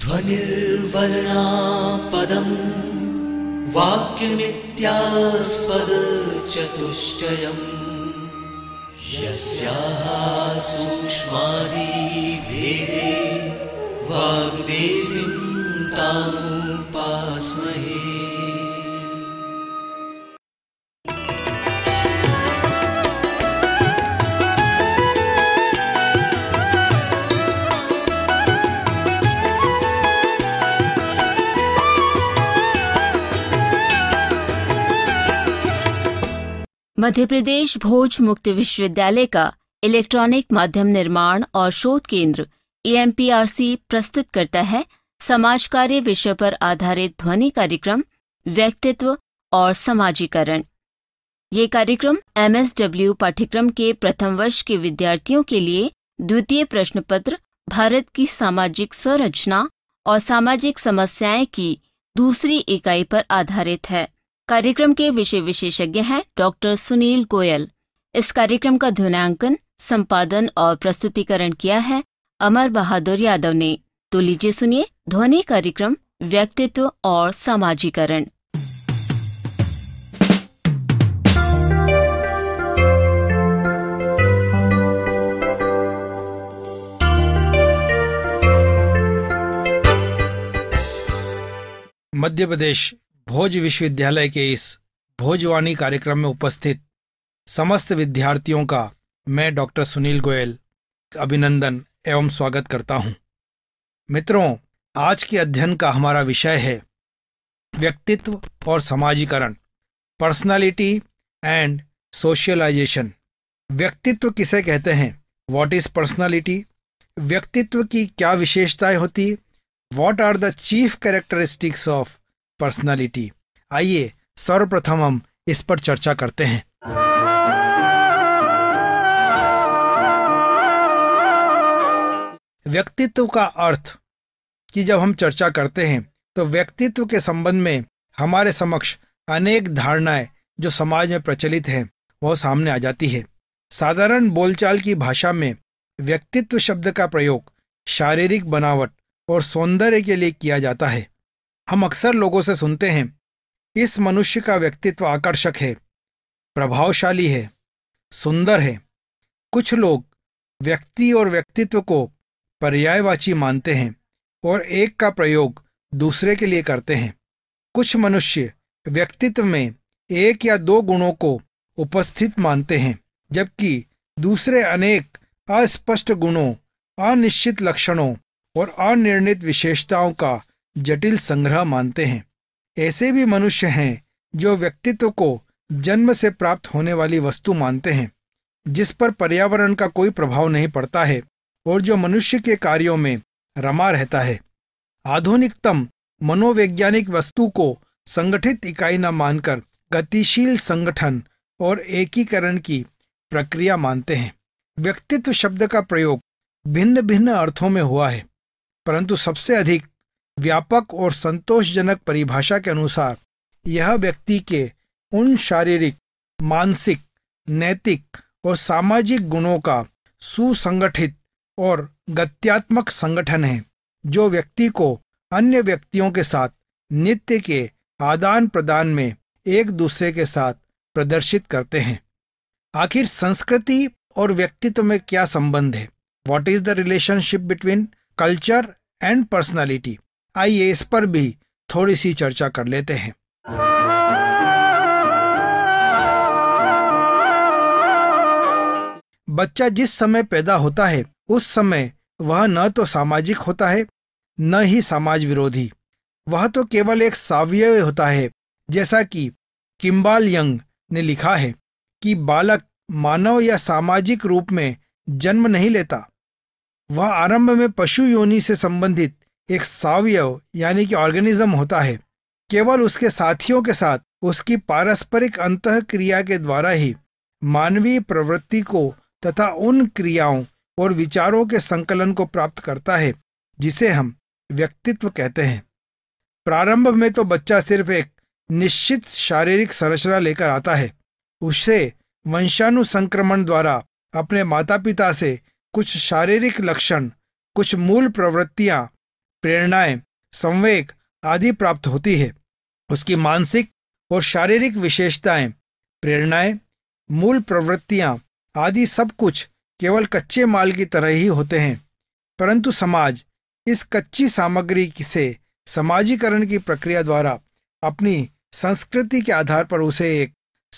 ध्वनिर्वर्णापदम् चतुष्टयम् यस्याः सूक्ष्मादिभेदे भेदे वाग्देव्यं तामुपास्महे मध्य प्रदेश भोज मुक्त विश्वविद्यालय का इलेक्ट्रॉनिक माध्यम निर्माण और शोध केंद्र एएमपीआरसी प्रस्तुत करता है समाज कार्य विषय पर आधारित ध्वनि कार्यक्रम व्यक्तित्व और समाजीकरण ये कार्यक्रम एमएसडब्ल्यू पाठ्यक्रम के प्रथम वर्ष के विद्यार्थियों के लिए द्वितीय प्रश्न पत्र भारत की सामाजिक संरचना और सामाजिक समस्याएं की दूसरी इकाई पर आधारित है कार्यक्रम के विषय विशेषज्ञ हैं डॉक्टर सुनील गोयल इस कार्यक्रम का ध्वनांकन संपादन और प्रस्तुतिकरण किया है अमर बहादुर यादव ने तो लीजिए सुनिए ध्वनि कार्यक्रम व्यक्तित्व और सामाजिकरण मध्य प्रदेश भोज विश्वविद्यालय के इस भोजवाणी कार्यक्रम में उपस्थित समस्त विद्यार्थियों का मैं डॉक्टर सुनील गोयल अभिनंदन एवं स्वागत करता हूं मित्रों आज के अध्ययन का हमारा विषय है व्यक्तित्व और समाजीकरण पर्सनालिटी एंड सोशलाइजेशन व्यक्तित्व किसे कहते हैं वॉट इज पर्सनालिटी व्यक्तित्व की क्या विशेषताएं होती what are the chief characteristics of personality आइए सर्वप्रथम हम इस पर चर्चा करते हैं व्यक्तित्व का अर्थ कि जब हम चर्चा करते हैं तो व्यक्तित्व के संबंध में हमारे समक्ष अनेक धारणाएं जो समाज में प्रचलित हैं वह सामने आ जाती है साधारण बोलचाल की भाषा में व्यक्तित्व शब्द का प्रयोग शारीरिक बनावट और सौंदर्य के लिए किया जाता है हम अक्सर लोगों से सुनते हैं इस मनुष्य का व्यक्तित्व आकर्षक है प्रभावशाली है सुंदर है कुछ लोग व्यक्ति और व्यक्तित्व को पर्यायवाची मानते हैं और एक का प्रयोग दूसरे के लिए करते हैं कुछ मनुष्य व्यक्तित्व में एक या दो गुणों को उपस्थित मानते हैं जबकि दूसरे अनेक अस्पष्ट गुणों अनिश्चित लक्षणों और अनिर्णित विशेषताओं का जटिल संग्रह मानते हैं ऐसे भी मनुष्य हैं जो व्यक्तित्व को जन्म से प्राप्त होने वाली वस्तु मानते हैं जिस पर पर्यावरण का कोई प्रभाव नहीं पड़ता है और जो मनुष्य के कार्यों में रमा रहता है आधुनिकतम मनोवैज्ञानिक वस्तु को संगठित इकाई न मानकर गतिशील संगठन और एकीकरण की प्रक्रिया मानते हैं व्यक्तित्व शब्द का प्रयोग भिन्न भिन्न अर्थों में हुआ है परंतु सबसे अधिक व्यापक और संतोषजनक परिभाषा के अनुसार यह व्यक्ति के उन शारीरिक मानसिक नैतिक और सामाजिक गुणों का सुसंगठित और गत्यात्मक संगठन है जो व्यक्ति को अन्य व्यक्तियों के साथ नित्य के आदान प्रदान में एक दूसरे के साथ प्रदर्शित करते हैं आखिर संस्कृति और व्यक्तित्व में क्या संबंध है what is the relationship between culture and personality आइए इस पर भी थोड़ी सी चर्चा कर लेते हैं बच्चा जिस समय पैदा होता है उस समय वह न तो सामाजिक होता है न ही समाज विरोधी वह तो केवल एक सावयव होता है जैसा कि किम्बाल यंग ने लिखा है कि बालक मानव या सामाजिक रूप में जन्म नहीं लेता वह आरंभ में पशु योनि से संबंधित एक सावयव यानी कि ऑर्गेनिज्म होता है केवल उसके साथियों के साथ उसकी पारस्परिक अंत क्रिया के द्वारा ही मानवीय प्रवृत्ति को तथा उन क्रियाओं और विचारों के संकलन को प्राप्त करता है जिसे हम व्यक्तित्व कहते हैं प्रारंभ में तो बच्चा सिर्फ एक निश्चित शारीरिक संरचना लेकर आता है उसे वंशानुसंक्रमण द्वारा अपने माता पिता से कुछ शारीरिक लक्षण कुछ मूल प्रवृत्तियां प्रेरणाएं संवेग आदि प्राप्त होती है उसकी मानसिक और शारीरिक विशेषताएं प्रेरणाएं मूल प्रवृत्तियां आदि सब कुछ केवल कच्चे माल की तरह ही होते हैं परंतु समाज इस कच्ची सामग्री से समाजीकरण की प्रक्रिया द्वारा अपनी संस्कृति के आधार पर उसे एक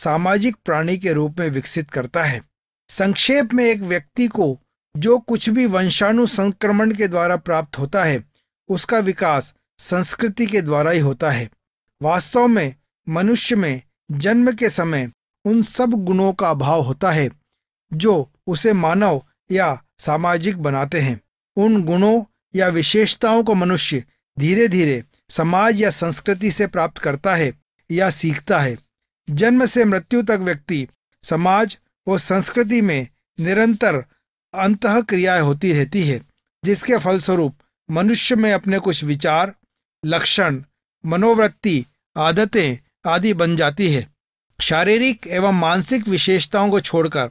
सामाजिक प्राणी के रूप में विकसित करता है संक्षेप में एक व्यक्ति को जो कुछ भी वंशाणु संक्रमण के द्वारा प्राप्त होता है उसका विकास संस्कृति के द्वारा ही होता है वास्तव में मनुष्य में जन्म के समय उन सब गुणों का अभाव होता है जो उसे मानव या सामाजिक बनाते हैं उन गुणों या विशेषताओं को मनुष्य धीरे धीरे समाज या संस्कृति से प्राप्त करता है या सीखता है जन्म से मृत्यु तक व्यक्ति समाज और संस्कृति में निरंतर अंत क्रियाएं होती रहती है जिसके फलस्वरूप मनुष्य में अपने कुछ विचार लक्षण मनोवृत्ति आदतें आदि बन जाती है शारीरिक एवं मानसिक विशेषताओं को छोड़कर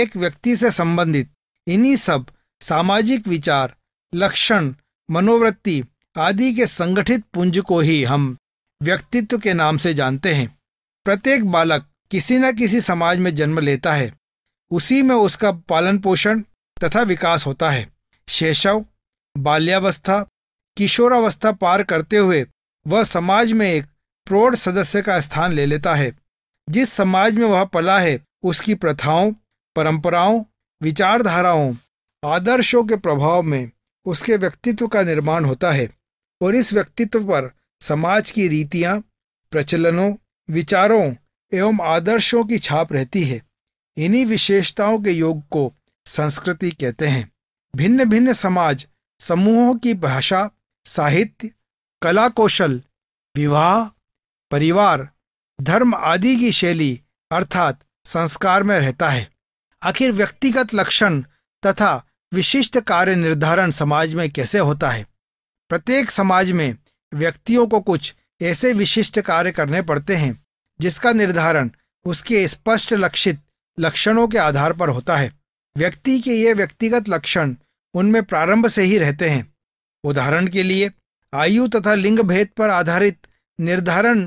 एक व्यक्ति से संबंधित इन्हीं सब सामाजिक विचार लक्षण मनोवृत्ति आदि के संगठित पुंज को ही हम व्यक्तित्व के नाम से जानते हैं प्रत्येक बालक किसी न किसी समाज में जन्म लेता है उसी में उसका पालन पोषण तथा विकास होता है शैशव बाल्यावस्था किशोरावस्था पार करते हुए वह समाज में एक प्रौढ़ सदस्य का स्थान ले लेता है जिस समाज में वह पला है उसकी प्रथाओं परंपराओं विचारधाराओं आदर्शों के प्रभाव में उसके व्यक्तित्व का निर्माण होता है और इस व्यक्तित्व पर समाज की रीतियां प्रचलनों विचारों एवं आदर्शों की छाप रहती है इन्हीं विशेषताओं के योग को संस्कृति कहते हैं भिन्न भिन्न समाज समूहों की भाषा साहित्य कला कौशल विवाह परिवार धर्म आदि की शैली अर्थात संस्कार में रहता है आखिर व्यक्तिगत लक्षण तथा विशिष्ट कार्य निर्धारण समाज में कैसे होता है प्रत्येक समाज में व्यक्तियों को कुछ ऐसे विशिष्ट कार्य करने पड़ते हैं जिसका निर्धारण उसके स्पष्ट लक्षित लक्षणों के आधार पर होता है व्यक्ति के ये व्यक्तिगत लक्षण उनमें प्रारंभ से ही रहते हैं उदाहरण के लिए आयु तथा लिंग भेद पर आधारित निर्धारण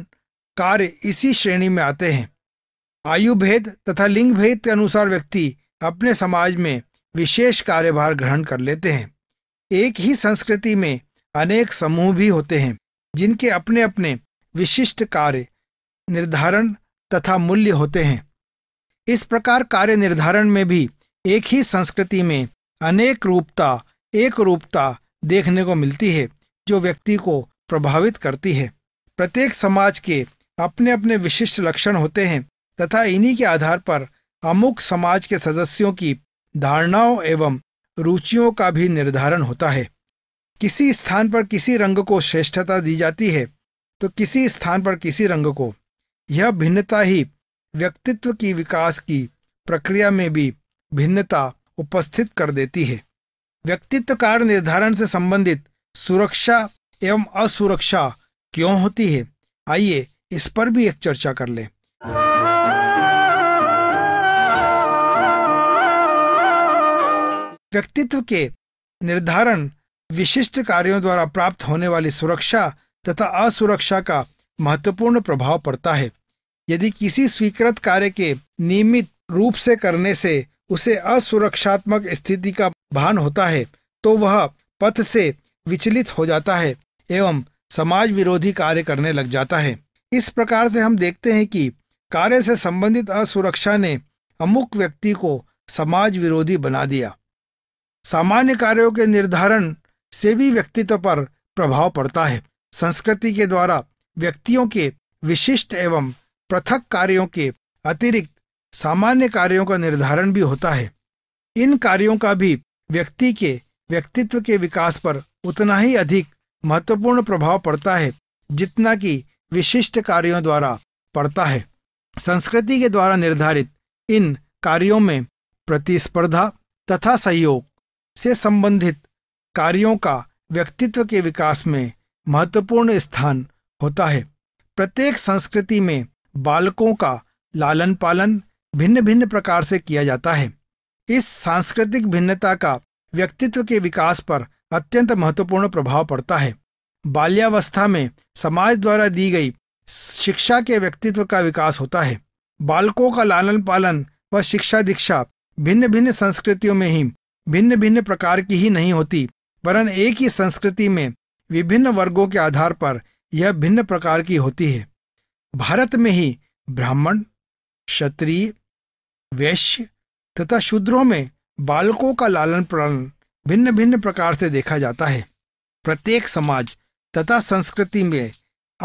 कार्य इसी श्रेणी में आते हैं आयु भेद तथा लिंग भेद के अनुसार व्यक्ति अपने समाज में विशेष कार्यभार ग्रहण कर लेते हैं एक ही संस्कृति में अनेक समूह भी होते हैं जिनके अपने अपने विशिष्ट कार्य निर्धारण तथा मूल्य होते हैं इस प्रकार कार्य निर्धारण में भी एक ही संस्कृति में अनेक रूपता एक रूपता देखने को मिलती है जो व्यक्ति को प्रभावित करती है प्रत्येक समाज के अपने अपने विशिष्ट लक्षण होते हैं तथा इन्हीं के आधार पर अमुक समाज के सदस्यों की धारणाओं एवं रुचियों का भी निर्धारण होता है किसी स्थान पर किसी रंग को श्रेष्ठता दी जाती है तो किसी स्थान पर किसी रंग को यह भिन्नता ही व्यक्तित्व की विकास की प्रक्रिया में भी भिन्नता उपस्थित कर देती है व्यक्तित्व कार्य निर्धारण से संबंधित सुरक्षा एवं असुरक्षा क्यों होती है आइए इस पर भी एक चर्चा कर लें व्यक्तित्व के निर्धारण विशिष्ट कार्यों द्वारा प्राप्त होने वाली सुरक्षा तथा असुरक्षा का महत्वपूर्ण प्रभाव पड़ता है यदि किसी स्वीकृत कार्य के नियमित रूप से करने से उसे असुरक्षात्मक स्थिति का भान होता है तो वह पथ से विचलित हो जाता है एवं समाज विरोधी कार्य करने लग जाता है इस प्रकार से हम देखते हैं कि कार्य से संबंधित असुरक्षा ने अमुक व्यक्ति को समाज विरोधी बना दिया सामान्य कार्यों के निर्धारण से भी व्यक्तित्व पर प्रभाव पड़ता है संस्कृति के द्वारा व्यक्तियों के विशिष्ट एवं पृथक कार्यों के अतिरिक्त सामान्य कार्यों का निर्धारण भी होता है इन कार्यों का भी व्यक्ति के व्यक्तित्व के विकास पर उतना ही अधिक महत्वपूर्ण प्रभाव पड़ता है जितना कि विशिष्ट कार्यों द्वारा पड़ता है संस्कृति के द्वारा निर्धारित इन कार्यों में प्रतिस्पर्धा तथा सहयोग से संबंधित कार्यों का व्यक्तित्व के विकास में महत्वपूर्ण स्थान होता है प्रत्येक संस्कृति में बालकों का लालन पालन भिन्न भिन्न प्रकार से किया जाता है इस सांस्कृतिक भिन्नता का व्यक्तित्व के विकास पर अत्यंत महत्वपूर्ण प्रभाव पड़ता है बाल्यावस्था में समाज द्वारा दी गई शिक्षा के व्यक्तित्व का विकास होता है बालकों का लालन पालन व शिक्षा दीक्षा भिन्न भिन्न संस्कृतियों में ही भिन्न भिन्न प्रकार की ही नहीं होती वरन एक ही संस्कृति में विभिन्न वर्गों के आधार पर यह भिन्न प्रकार की होती है भारत में ही ब्राह्मण क्षत्रिय वैश्य तथा शूद्रों में बालकों का लालन पालन भिन्न भिन्न प्रकार से देखा जाता है प्रत्येक समाज तथा संस्कृति में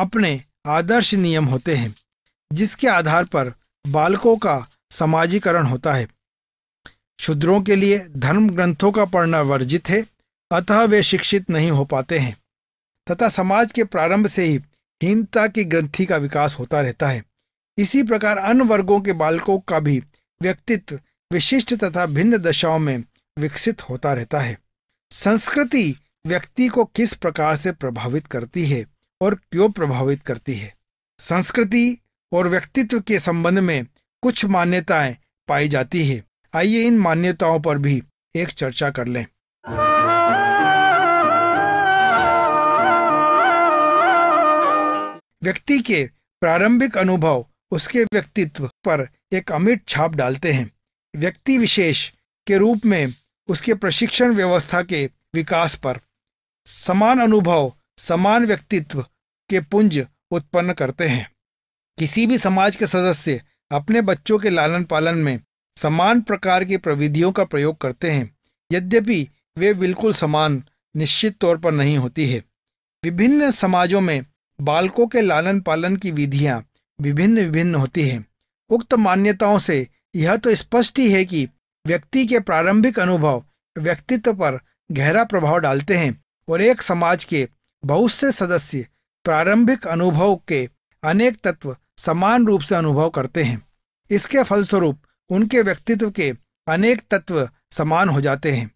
अपने आदर्श नियम होते हैं जिसके आधार पर बालकों का समाजीकरण होता है शूद्रों के लिए धर्म ग्रंथों का पढ़ना वर्जित है अतः वे शिक्षित नहीं हो पाते हैं तथा समाज के प्रारंभ से ही हीनता की ग्रंथि का विकास होता रहता है इसी प्रकार अन्य वर्गों के बालकों का भी व्यक्तित्व विशिष्ट तथा भिन्न दशाओं में विकसित होता रहता है संस्कृति व्यक्ति को किस प्रकार से प्रभावित करती है और क्यों प्रभावित करती है संस्कृति और व्यक्तित्व के संबंध में कुछ मान्यताएं पाई जाती है आइए इन मान्यताओं पर भी एक चर्चा कर लें व्यक्ति के प्रारंभिक अनुभव उसके व्यक्तित्व पर एक अमिट छाप डालते हैं व्यक्ति विशेष के रूप में उसके प्रशिक्षण व्यवस्था के विकास पर समान अनुभव समान व्यक्तित्व के पुंज उत्पन्न करते हैं किसी भी समाज के सदस्य अपने बच्चों के लालन पालन में समान प्रकार की प्रविधियों का प्रयोग करते हैं यद्यपि वे बिल्कुल समान निश्चित तौर पर नहीं होती है विभिन्न समाजों में बालकों के लालन पालन की विधियां विभिन्न विभिन्न होती है उक्त मान्यताओं से यह तो स्पष्ट ही है कि व्यक्ति के प्रारंभिक अनुभव व्यक्तित्व पर गहरा प्रभाव डालते हैं और एक समाज के बहुत से सदस्य प्रारंभिक अनुभव के अनेक तत्व समान रूप से अनुभव करते हैं इसके फलस्वरूप उनके व्यक्तित्व के अनेक तत्व समान हो जाते हैं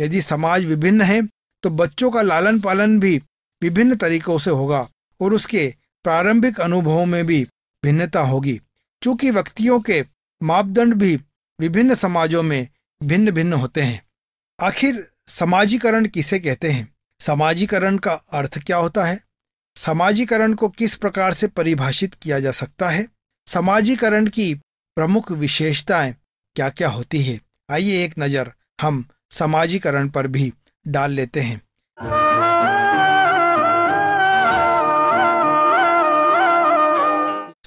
यदि समाज विभिन्न है तो बच्चों का लालन पालन भी विभिन्न तरीकों से होगा और उसके प्रारंभिक अनुभवों में भी भिन्नता होगी चूंकि व्यक्तियों के मापदंड भी विभिन्न समाजों में भिन्न भिन्न होते हैं आखिर समाजीकरण किसे कहते हैं समाजीकरण का अर्थ क्या होता है समाजीकरण को किस प्रकार से परिभाषित किया जा सकता है समाजीकरण की प्रमुख विशेषताएं क्या क्या होती है आइए एक नज़र हम समाजीकरण पर भी डाल लेते हैं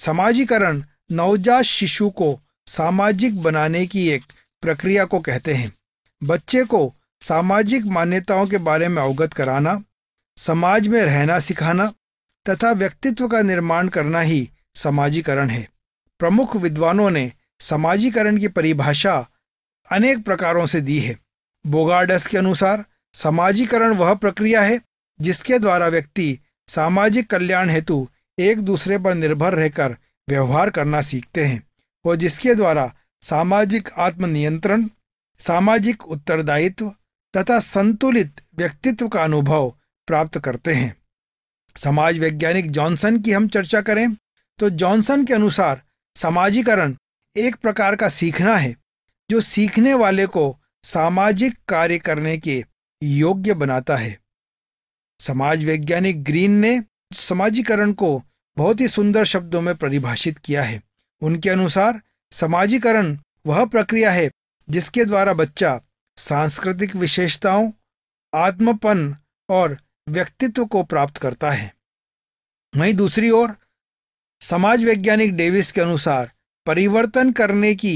समाजीकरण नवजात शिशु को सामाजिक बनाने की एक प्रक्रिया को कहते हैं बच्चे को सामाजिक मान्यताओं के बारे में अवगत कराना समाज में रहना सिखाना तथा व्यक्तित्व का निर्माण करना ही समाजीकरण है प्रमुख विद्वानों ने समाजीकरण की परिभाषा अनेक प्रकारों से दी है बोगाडस के अनुसार समाजीकरण वह प्रक्रिया है जिसके द्वारा व्यक्ति सामाजिक कल्याण हेतु एक दूसरे पर निर्भर रहकर व्यवहार करना सीखते हैं और जिसके द्वारा सामाजिक आत्मनियंत्रण सामाजिक उत्तरदायित्व तथा संतुलित व्यक्तित्व का अनुभव प्राप्त करते हैं समाज वैज्ञानिक जॉनसन की हम चर्चा करें तो जॉनसन के अनुसार समाजीकरण एक प्रकार का सीखना है जो सीखने वाले को सामाजिक कार्य करने के योग्य बनाता है समाज वैज्ञानिक ग्रीन ने समाजीकरण को बहुत ही सुंदर शब्दों में परिभाषित किया है उनके अनुसार समाजीकरण वह प्रक्रिया है जिसके द्वारा बच्चा सांस्कृतिक विशेषताओं आत्मपन और व्यक्तित्व को प्राप्त करता है वहीं दूसरी ओर समाज वैज्ञानिक डेविस के अनुसार परिवर्तन करने की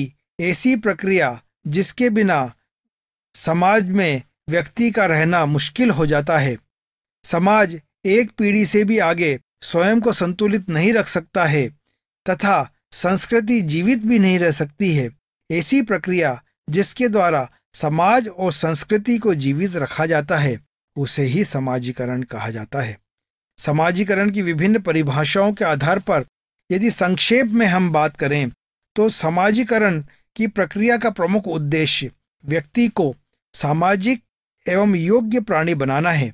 ऐसी प्रक्रिया जिसके बिना समाज में व्यक्ति का रहना मुश्किल हो जाता है समाज एक पीढ़ी से भी आगे स्वयं को संतुलित नहीं रख सकता है तथा संस्कृति जीवित भी नहीं रह सकती है ऐसी प्रक्रिया जिसके द्वारा समाज और संस्कृति को जीवित रखा जाता है उसे ही समाजीकरण कहा जाता है समाजीकरण की विभिन्न परिभाषाओं के आधार पर यदि संक्षेप में हम बात करें तो समाजीकरण की प्रक्रिया का प्रमुख उद्देश्य व्यक्ति को सामाजिक एवं योग्य प्राणी बनाना है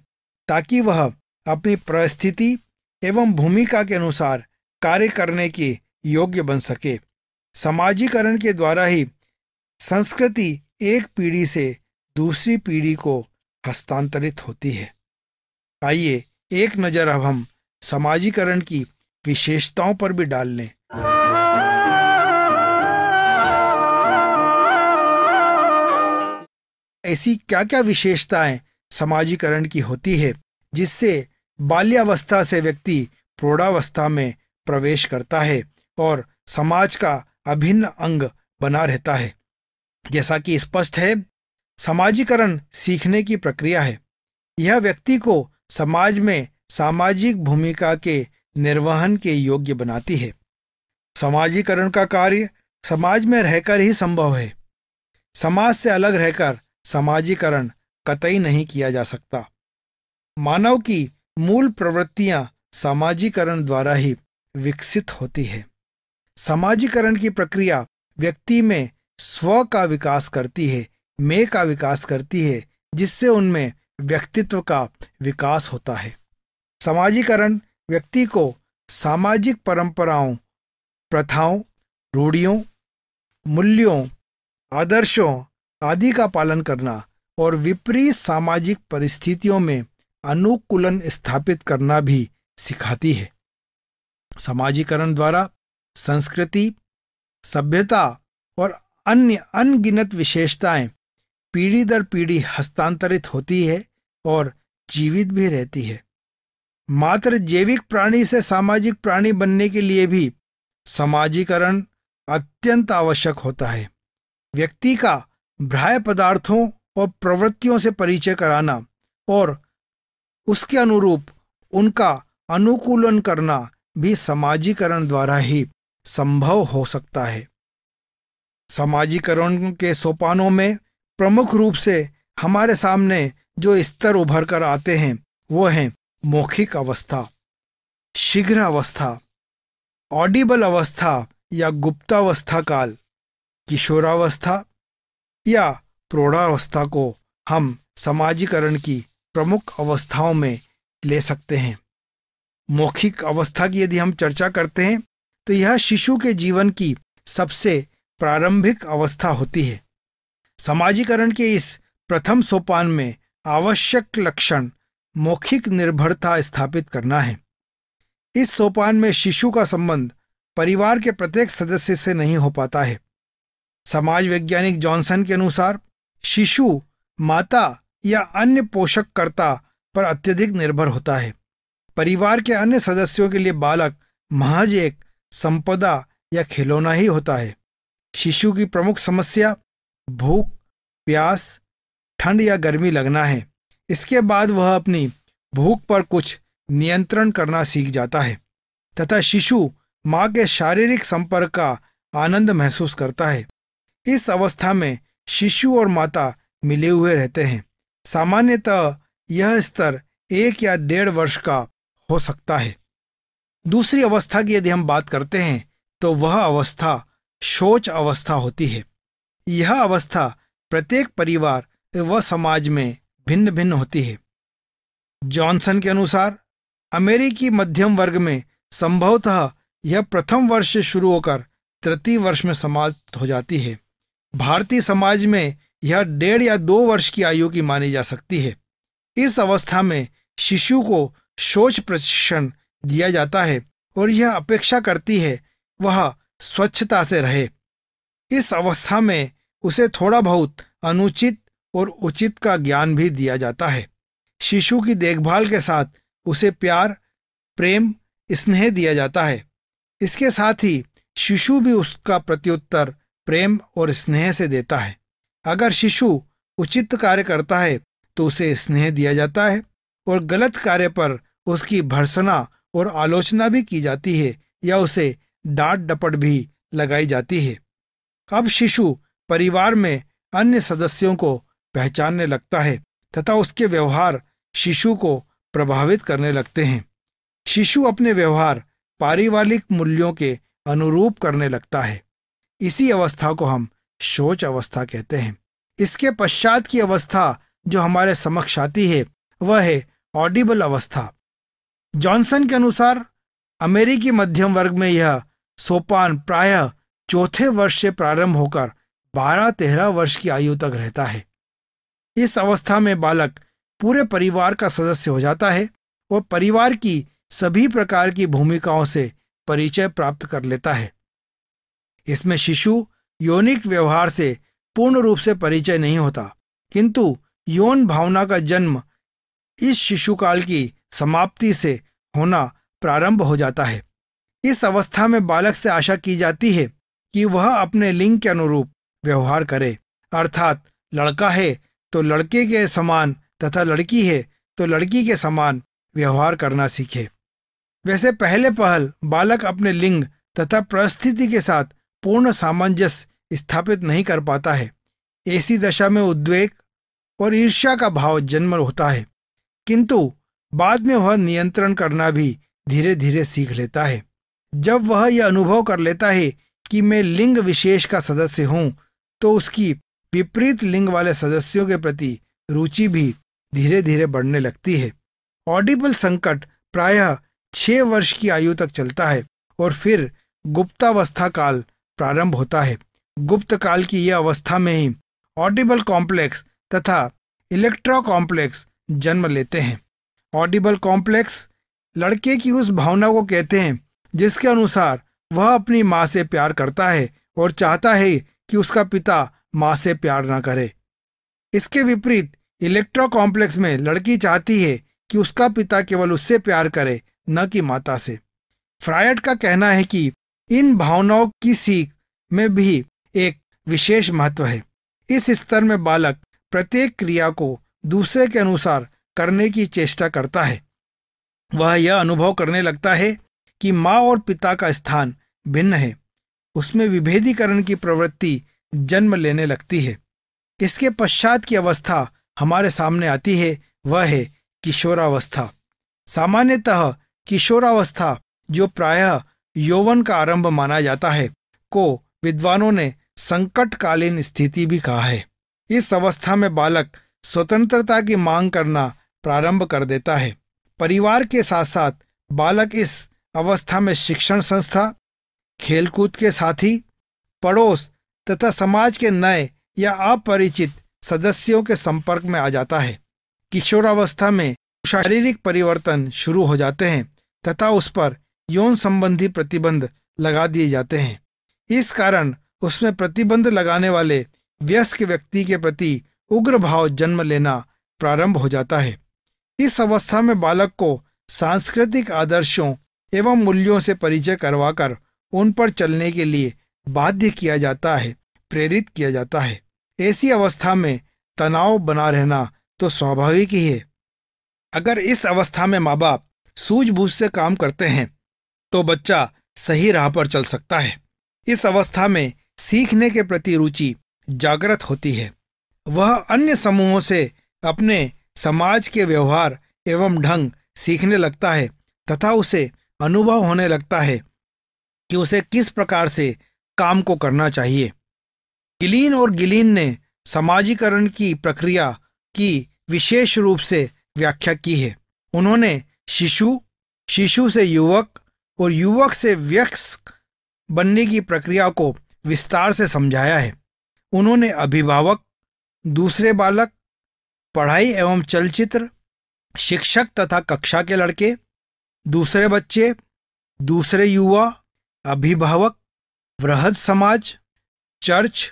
ताकि वह अपनी परिस्थिति एवं भूमिका के अनुसार कार्य करने के योग्य बन सके समाजीकरण के द्वारा ही संस्कृति एक पीढ़ी से दूसरी पीढ़ी को हस्तांतरित होती है आइए एक नज़र अब हम समाजीकरण की विशेषताओं पर भी डाल लें ऐसी क्या क्या विशेषताएं समाजीकरण की होती है जिससे बाल्यावस्था से व्यक्ति प्रौढ़ावस्था में प्रवेश करता है और समाज का अभिन्न अंग बना रहता है जैसा कि स्पष्ट है समाजीकरण सीखने की प्रक्रिया है यह व्यक्ति को समाज में सामाजिक भूमिका के निर्वहन के योग्य बनाती है समाजीकरण का कार्य समाज में रहकर ही संभव है समाज से अलग रहकर समाजीकरण कतई नहीं किया जा सकता मानव की मूल प्रवृत्तियां सामाजिकरण द्वारा ही विकसित होती है सामाजिकरण की प्रक्रिया व्यक्ति में स्व का विकास करती है मैं का विकास करती है जिससे उनमें व्यक्तित्व का विकास होता है समाजीकरण व्यक्ति को सामाजिक परंपराओं प्रथाओं रूढ़ियों मूल्यों आदर्शों आदि का पालन करना और विपरीत सामाजिक परिस्थितियों में अनुकूलन स्थापित करना भी सिखाती है समाजीकरण द्वारा संस्कृति सभ्यता और अन्य अनगिनत विशेषताएं पीढ़ी दर पीढ़ी हस्तांतरित होती है और जीवित भी रहती है मात्र जैविक प्राणी से सामाजिक प्राणी बनने के लिए भी समाजीकरण अत्यंत आवश्यक होता है व्यक्ति का बाह्य पदार्थों और प्रवृत्तियों से परिचय कराना और उसके अनुरूप उनका अनुकूलन करना भी समाजीकरण द्वारा ही संभव हो सकता है समाजीकरण के सोपानों में प्रमुख रूप से हमारे सामने जो स्तर उभर कर आते हैं वो हैं मौखिक अवस्था शीघ्र अवस्था ऑडिबल अवस्था या गुप्तावस्था काल किशोरावस्था या प्रौढ़ावस्था को हम समाजीकरण की प्रमुख अवस्थाओं में ले सकते हैं मौखिक अवस्था की यदि हम चर्चा करते हैं तो यह शिशु के जीवन की सबसे प्रारंभिक अवस्था होती है समाजीकरण के इस प्रथम सोपान में आवश्यक लक्षण मौखिक निर्भरता स्थापित करना है इस सोपान में शिशु का संबंध परिवार के प्रत्येक सदस्य से नहीं हो पाता है समाज वैज्ञानिक जॉनसन के अनुसार शिशु माता या अन्य पोषककर्ता पर अत्यधिक निर्भर होता है परिवार के अन्य सदस्यों के लिए बालक महज एक संपदा या खिलौना ही होता है शिशु की प्रमुख समस्या भूख प्यास ठंड या गर्मी लगना है इसके बाद वह अपनी भूख पर कुछ नियंत्रण करना सीख जाता है तथा शिशु माँ के शारीरिक संपर्क का आनंद महसूस करता है इस अवस्था में शिशु और माता मिले हुए रहते हैं सामान्यतः यह स्तर एक या डेढ़ वर्ष का हो सकता है दूसरी अवस्था की यदि हम बात करते हैं तो वह अवस्था शोच अवस्था होती है यह अवस्था प्रत्येक परिवार व समाज में भिन्न भिन्न होती है जॉनसन के अनुसार अमेरिकी मध्यम वर्ग में संभवतः यह प्रथम वर्ष से शुरू होकर तृतीय वर्ष में समाप्त हो जाती है भारतीय समाज में यह डेढ़ या दो वर्ष की आयु की मानी जा सकती है इस अवस्था में शिशु को शोच प्रशिक्षण दिया जाता है और यह अपेक्षा करती है वह स्वच्छता से रहे इस अवस्था में उसे थोड़ा बहुत अनुचित और उचित का ज्ञान भी दिया जाता है शिशु की देखभाल के साथ उसे प्यार प्रेम स्नेह दिया जाता है इसके साथ ही शिशु भी उसका प्रत्युत्तर प्रेम और स्नेह से देता है अगर शिशु उचित कार्य करता है तो उसे स्नेह दिया जाता है और गलत कार्य पर उसकी भर्सना और आलोचना भी की जाती है या उसे डांट डपट भी लगाई जाती है अब शिशु परिवार में अन्य सदस्यों को पहचानने लगता है तथा उसके व्यवहार शिशु को प्रभावित करने लगते हैं शिशु अपने व्यवहार पारिवारिक मूल्यों के अनुरूप करने लगता है इसी अवस्था को हम शोच अवस्था कहते हैं इसके पश्चात की अवस्था जो हमारे समक्ष आती है वह है ऑडिबल अवस्था जॉनसन के अनुसार अमेरिकी मध्यम वर्ग में यह सोपान प्रायः चौथे वर्ष से प्रारंभ होकर बारह तेरह वर्ष की आयु तक रहता है इस अवस्था में बालक पूरे परिवार का सदस्य हो जाता है और परिवार की सभी प्रकार की भूमिकाओं से परिचय प्राप्त कर लेता है इसमें शिशु यौनिक व्यवहार से पूर्ण रूप से परिचय नहीं होता किंतु यौन भावना का जन्म इस शिशुकाल की समाप्ति से होना प्रारंभ हो जाता है इस अवस्था में बालक से आशा की जाती है कि वह अपने लिंग के अनुरूप व्यवहार करे अर्थात लड़का है तो लड़के के समान तथा लड़की है तो लड़की के समान व्यवहार करना सीखे वैसे पहले पहल बालक अपने लिंग तथा परिस्थिति के साथ पूर्ण सामंजस्य स्थापित नहीं कर पाता है ऐसी दशा में उद्वेग और ईर्ष्या का भाव जन्म होता है किंतु बाद में वह नियंत्रण करना भी धीरे धीरे सीख लेता है जब वह यह अनुभव कर लेता है कि मैं लिंग विशेष का सदस्य हूं तो उसकी विपरीत लिंग वाले सदस्यों के प्रति रुचि भी धीरे धीरे बढ़ने लगती है ऑडिबल संकट प्रायः छह वर्ष की आयु तक चलता है और फिर गुप्तावस्था काल प्रारंभ होता है गुप्त काल की यह अवस्था में ही ऑडिबल कॉम्प्लेक्स तथा इलेक्ट्रो कॉम्प्लेक्स जन्म लेते हैं ऑडिबल कॉम्प्लेक्स लड़के की उस भावना को कहते हैं जिसके अनुसार वह अपनी माँ से प्यार करता है और चाहता है कि उसका पिता माँ से प्यार ना करे इसके विपरीत इलेक्ट्रो कॉम्प्लेक्स में लड़की चाहती है कि उसका पिता केवल उससे प्यार करे न कि माता से फ्रायड का कहना है कि इन भावनाओं की सीख में भी एक विशेष महत्व है इस स्तर में बालक प्रत्येक क्रिया को दूसरे के अनुसार करने की चेष्टा करता है वह यह अनुभव करने लगता है कि माँ और पिता का स्थान भिन्न है उसमें विभेदीकरण की प्रवृत्ति जन्म लेने लगती है इसके पश्चात की अवस्था हमारे सामने आती है वह है किशोरावस्था सामान्यतः किशोरावस्था जो प्रायः यौवन का आरंभ माना जाता है को विद्वानों ने संकटकालीन स्थिति भी कहा है इस अवस्था में बालक स्वतंत्रता की मांग करना प्रारंभ कर देता है परिवार के साथ साथ बालक इस अवस्था में शिक्षण संस्था खेलकूद के साथी पड़ोस तथा समाज के नए या अपरिचित सदस्यों के संपर्क में आ जाता है किशोरावस्था में शारीरिक परिवर्तन शुरू हो जाते हैं तथा उस पर यौन संबंधी प्रतिबंध लगा दिए जाते हैं इस कारण उसमें प्रतिबंध लगाने वाले व्यस्क व्यक्ति के प्रति उग्र भाव जन्म लेना प्रारंभ हो जाता है इस अवस्था में बालक को सांस्कृतिक आदर्शों एवं मूल्यों से परिचय करवाकर उन पर चलने के लिए बाध्य किया जाता है प्रेरित किया जाता है ऐसी अवस्था में तनाव बना रहना तो स्वाभाविक ही है अगर इस अवस्था में माँ बाप सूझबूझ से काम करते हैं तो बच्चा सही राह पर चल सकता है इस अवस्था में सीखने के प्रति रुचि जागृत होती है वह अन्य समूहों से अपने समाज के व्यवहार एवं ढंग सीखने लगता है तथा उसे अनुभव होने लगता है कि उसे किस प्रकार से काम को करना चाहिए गिलीन और गिलीन ने समाजीकरण की प्रक्रिया की विशेष रूप से व्याख्या की है उन्होंने शिशु शिशु से युवक और युवक से व्यक्स बनने की प्रक्रिया को विस्तार से समझाया है उन्होंने अभिभावक दूसरे बालक पढ़ाई एवं चलचित्र शिक्षक तथा कक्षा के लड़के दूसरे बच्चे दूसरे युवा अभिभावक वृहद समाज चर्च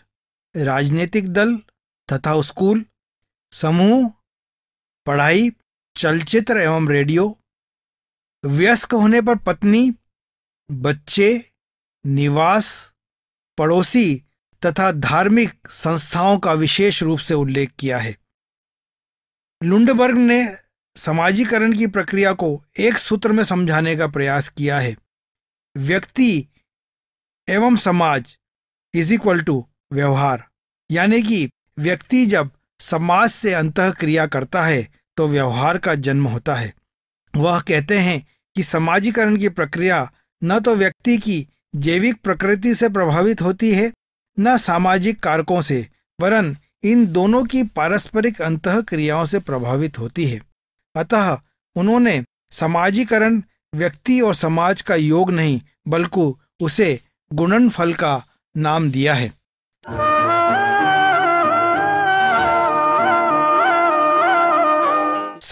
राजनीतिक दल तथा स्कूल समूह पढ़ाई चलचित्र एवं रेडियो व्यस्क होने पर पत्नी बच्चे निवास पड़ोसी तथा धार्मिक संस्थाओं का विशेष रूप से उल्लेख किया है लुंडबर्ग ने समाजीकरण की प्रक्रिया को एक सूत्र में समझाने का प्रयास किया है व्यक्ति एवं समाज इज इक्वल टू व्यवहार यानी कि व्यक्ति जब समाज से अंत क्रिया करता है तो व्यवहार का जन्म होता है वह कहते हैं कि समाजीकरण की प्रक्रिया न तो व्यक्ति की जैविक प्रकृति से प्रभावित होती है न सामाजिक कारकों से वरन इन दोनों की पारस्परिक अंत क्रियाओं से प्रभावित होती है अतः उन्होंने समाजीकरण व्यक्ति और समाज का योग नहीं बल्कि उसे गुणन फल का नाम दिया है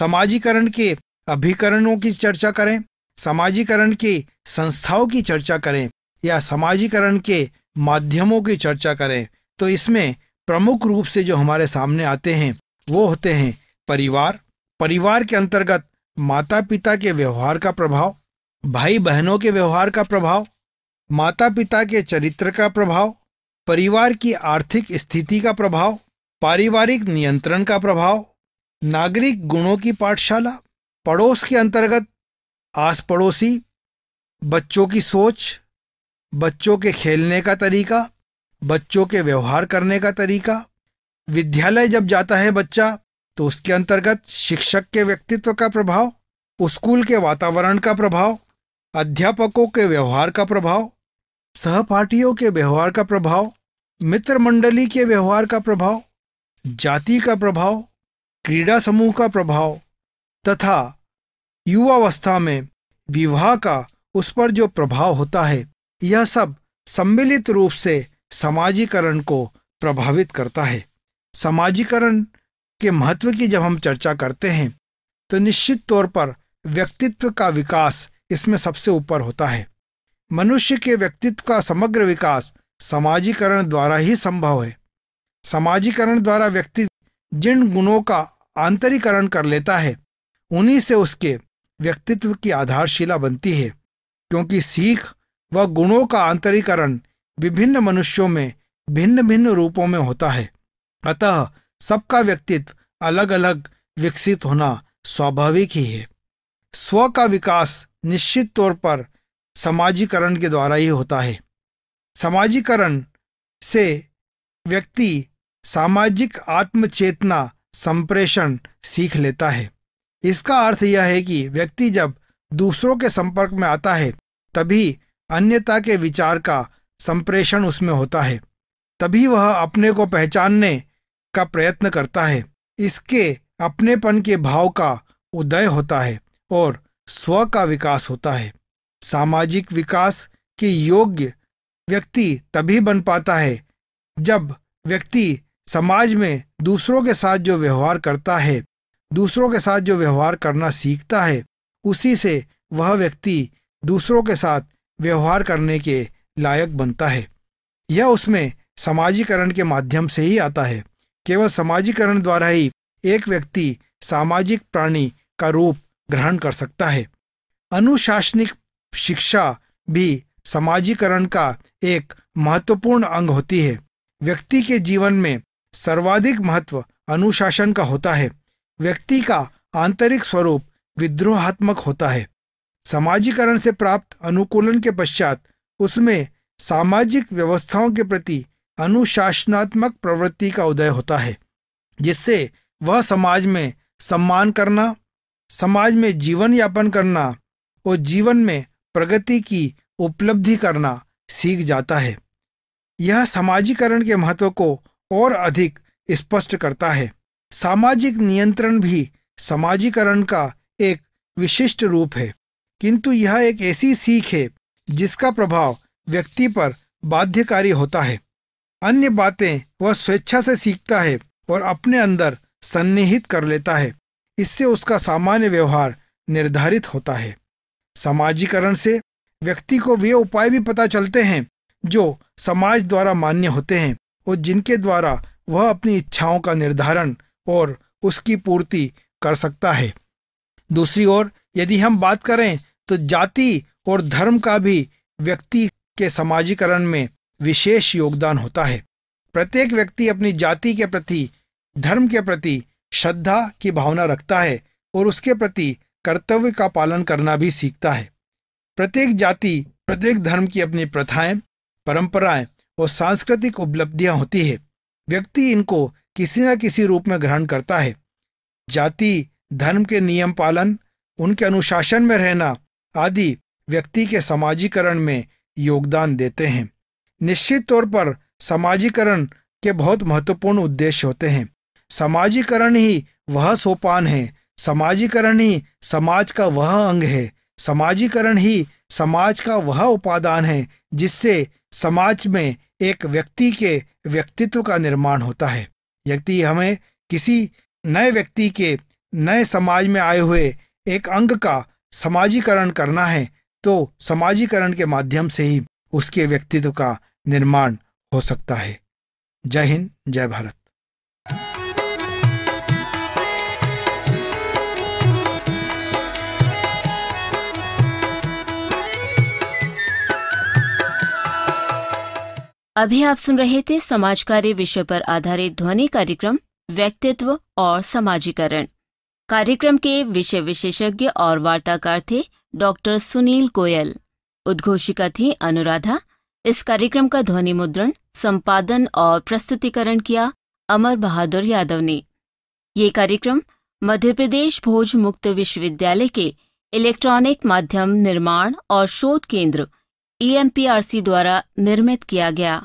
समाजीकरण के अभिकरणों की चर्चा करें समाजीकरण की संस्थाओं की चर्चा करें या समाजीकरण के माध्यमों की चर्चा करें तो इसमें प्रमुख रूप से जो हमारे सामने आते हैं वो होते हैं परिवार परिवार के अंतर्गत माता पिता के व्यवहार का प्रभाव भाई बहनों के व्यवहार का प्रभाव माता पिता के चरित्र का प्रभाव परिवार की आर्थिक स्थिति का प्रभाव पारिवारिक नियंत्रण का प्रभाव नागरिक गुणों की पाठशाला पड़ोस के अंतर्गत आस पड़ोसी बच्चों की सोच बच्चों के खेलने का तरीका बच्चों के व्यवहार करने का तरीका विद्यालय जब जाता है बच्चा तो उसके अंतर्गत शिक्षक के व्यक्तित्व का प्रभाव स्कूल के वातावरण का प्रभाव अध्यापकों के व्यवहार का प्रभाव सहपाठियों के व्यवहार का प्रभाव मित्र मंडली के व्यवहार का प्रभाव जाति का प्रभाव क्रीड़ा समूह का प्रभाव तथा युवावस्था में विवाह का उस पर जो प्रभाव होता है यह सब सम्मिलित रूप से समाजीकरण को प्रभावित करता है समाजीकरण के महत्व की जब हम चर्चा करते हैं तो निश्चित तौर पर व्यक्तित्व का विकास इसमें सबसे ऊपर होता है मनुष्य के व्यक्तित्व का समग्र विकास समाजीकरण द्वारा ही संभव है समाजीकरण द्वारा व्यक्ति जिन गुणों का आंतरीकरण कर लेता है उन्हीं से उसके व्यक्तित्व की आधारशिला बनती है क्योंकि सीख व गुणों का आंतरिकरण विभिन्न मनुष्यों में भिन्न भिन्न रूपों में होता है अतः सबका व्यक्तित्व अलग अलग विकसित होना स्वाभाविक ही है स्व का विकास निश्चित तौर पर समाजीकरण के द्वारा ही होता है समाजीकरण से व्यक्ति सामाजिक आत्मचेतना संप्रेषण सीख लेता है इसका अर्थ यह है कि व्यक्ति जब दूसरों के संपर्क में आता है तभी अन्यता के विचार का संप्रेषण उसमें होता है तभी वह अपने को पहचानने का प्रयत्न करता है इसके अपनेपन के भाव का उदय होता है और स्व का विकास होता है सामाजिक विकास के योग्य व्यक्ति तभी बन पाता है जब व्यक्ति समाज में दूसरों के साथ जो व्यवहार करता है दूसरों के साथ जो व्यवहार करना सीखता है उसी से वह व्यक्ति दूसरों के साथ व्यवहार करने के लायक बनता है यह उसमें समाजीकरण के माध्यम से ही आता है केवल समाजीकरण द्वारा ही एक व्यक्ति सामाजिक प्राणी का रूप ग्रहण कर सकता है अनुशासनिक शिक्षा भी समाजीकरण का एक महत्वपूर्ण अंग होती है व्यक्ति के जीवन में सर्वाधिक महत्व अनुशासन का होता है व्यक्ति का आंतरिक स्वरूप विद्रोहात्मक होता है समाजीकरण से प्राप्त अनुकूलन के पश्चात उसमें सामाजिक व्यवस्थाओं के प्रति अनुशासनात्मक प्रवृत्ति का उदय होता है जिससे वह समाज में सम्मान करना समाज में जीवन यापन करना और जीवन में प्रगति की उपलब्धि करना सीख जाता है यह समाजीकरण के महत्व को और अधिक स्पष्ट करता है सामाजिक नियंत्रण भी समाजीकरण का एक विशिष्ट रूप है किंतु यह एक ऐसी सीख है जिसका प्रभाव व्यक्ति पर बाध्यकारी होता है अन्य बातें वह स्वेच्छा से सीखता है और अपने अंदर सन्निहित कर लेता है इससे उसका सामान्य व्यवहार निर्धारित होता है समाजीकरण से व्यक्ति को वे उपाय भी पता चलते हैं जो समाज द्वारा मान्य होते हैं और जिनके द्वारा वह अपनी इच्छाओं का निर्धारण और उसकी पूर्ति कर सकता है दूसरी ओर यदि हम बात करें तो जाति और धर्म का भी व्यक्ति के समाजीकरण में विशेष योगदान होता है प्रत्येक व्यक्ति अपनी जाति के प्रति धर्म के प्रति श्रद्धा की भावना रखता है और उसके प्रति कर्तव्य का पालन करना भी सीखता है प्रत्येक जाति प्रत्येक धर्म की अपनी प्रथाएं परंपराएं और सांस्कृतिक उपलब्धियां होती है व्यक्ति इनको किसी न किसी रूप में ग्रहण करता है जाति धर्म के नियम पालन उनके अनुशासन में रहना आदि व्यक्ति के समाजीकरण में योगदान देते हैं निश्चित तौर पर समाजीकरण के बहुत महत्वपूर्ण उद्देश्य होते हैं समाजीकरण ही वह सोपान है समाजीकरण ही समाज का वह अंग है समाजीकरण ही समाज का वह उपादान है जिससे समाज में एक व्यक्ति के व्यक्तित्व का निर्माण होता है यदि हमें किसी नए व्यक्ति के नए समाज में आए हुए एक अंग का समाजीकरण करना है तो समाजीकरण के माध्यम से ही उसके व्यक्तित्व का निर्माण हो सकता है जय हिंद जय भारत अभी आप सुन रहे थे समाज कार्य विषय पर आधारित ध्वनि कार्यक्रम व्यक्तित्व और समाजीकरण कार्यक्रम के विषय विशेषज्ञ और वार्ताकार थे डॉक्टर सुनील गोयल उद्घोषिका थी अनुराधा इस कार्यक्रम का ध्वनि मुद्रण संपादन और प्रस्तुतिकरण किया अमर बहादुर यादव ने ये कार्यक्रम मध्य प्रदेश भोज मुक्त विश्वविद्यालय के इलेक्ट्रॉनिक माध्यम निर्माण और शोध केंद्र ईएमपीआरसी e द्वारा निर्मित किया गया